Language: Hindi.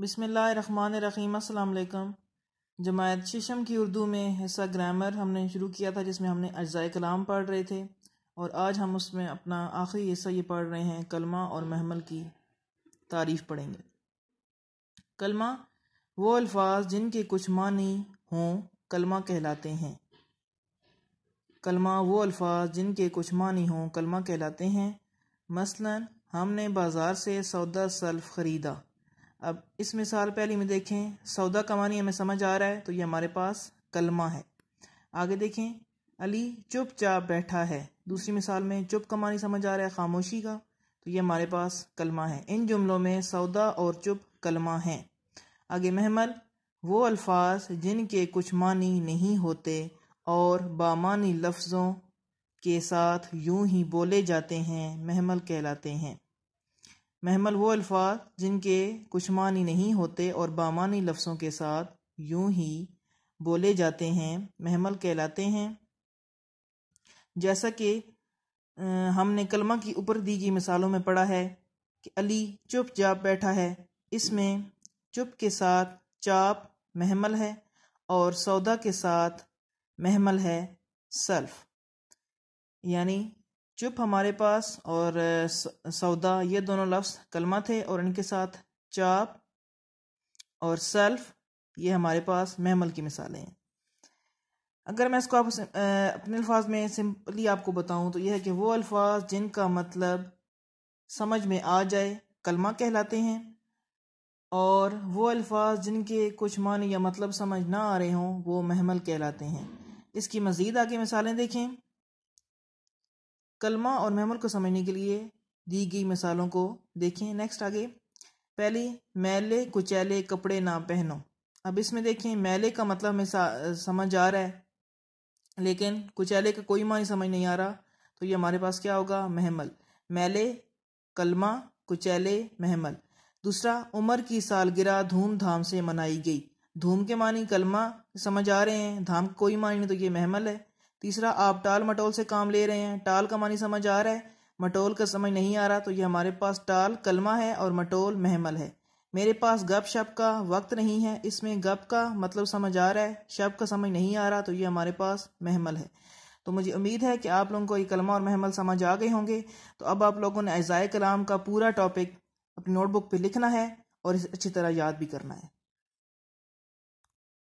बिसमीम अल्लाम जमायत शीशम की उर्दू में हिस्सा ग्रामर हमने शुरू किया था जिसमें हमने अज्जा कलाम पढ़ रहे थे और आज हम उसमें अपना आखिरी हिस्सा ये पढ़ रहे हैं कलमा और महमल की तारीफ़ पढ़ेंगे कलमा वो अल्फाज जिनके कुछ मानी हों कलमा कहलाते हैं कलमा वो अल्फाज जिनके कुछ मानी हों कलमा कहलाते हैं मसलन हमने बाज़ार से सौदा सल्फ़ ख़रीदा अब इस मिसाल पहली में देखें सौदा कमानी हमें समझ आ रहा है तो ये हमारे पास कलमा है आगे देखें अली चुपचाप बैठा है दूसरी मिसाल में चुप कमानी समझ आ रहा है खामोशी का तो ये हमारे पास कलमा है इन जुमलों में सौदा और चुप कलमा हैं आगे महमल वो अल्फाज जिनके कुछ मानी नहीं होते और बामानी लफ्ज़ों के साथ यूं ही बोले जाते हैं महमल कहलाते हैं महमल वो अल्फाज जिनके कुछ मानी नहीं होते और बामानी लफ्सों के साथ यूं ही बोले जाते हैं महमल कहलाते हैं जैसा कि हमने कलमा की ऊपर दी गई मिसालों में पढ़ा है कि अली चुप जाप बैठा है इसमें चुप के साथ चाप महमल है और सौदा के साथ महमल है सल्फ यानी चुप हमारे पास और सौदा ये दोनों लफ्ज़ कलमा थे और इनके साथ चाप और सेल्फ ये हमारे पास महमल की मिसालें हैं अगर मैं इसको आप अपने अल्फाज में सिंपली आपको बताऊं तो यह है कि वो अल्फाज जिनका मतलब समझ में आ जाए कलमा कहलाते हैं और वो अल्फाज जिनके कुछ मान या मतलब समझ ना आ रहे हों वो महमल कहलाते हैं इसकी मज़ीद आगे मिसालें देखें कलमा और महमल को समझने के लिए दी गई मिसालों को देखें नेक्स्ट आगे पहली मैले कुचैले कपड़े ना पहनो अब इसमें देखें मैले का मतलब हमें समझ आ रहा है लेकिन कुचैले का कोई मानी समझ नहीं आ रहा तो ये हमारे पास क्या होगा महमल मैले कलमा कुचैले महमल दूसरा उमर की सालगिरह धूमधाम से मनाई गई धूम के मानी कलमा समझ आ रहे हैं धाम कोई मानी नहीं तो ये महमल है तीसरा आप टाल मटोल से काम ले रहे हैं टाल का मानी समझ आ रहा है मटोल का समझ नहीं आ रहा तो ये हमारे पास टाल कलमा है और मटोल महमल है मेरे पास गप शप का वक्त नहीं है इसमें गप का मतलब समझ आ रहा है शब का समझ नहीं आ रहा तो ये हमारे पास महमल है तो मुझे उम्मीद है कि आप लोगों को ये कलमा और महमल समझ आ गए होंगे तो अब आप लोगों ने अज़ाय कलाम का पूरा टॉपिक अपनी नोटबुक पर लिखना है और इसे अच्छी तरह याद भी करना है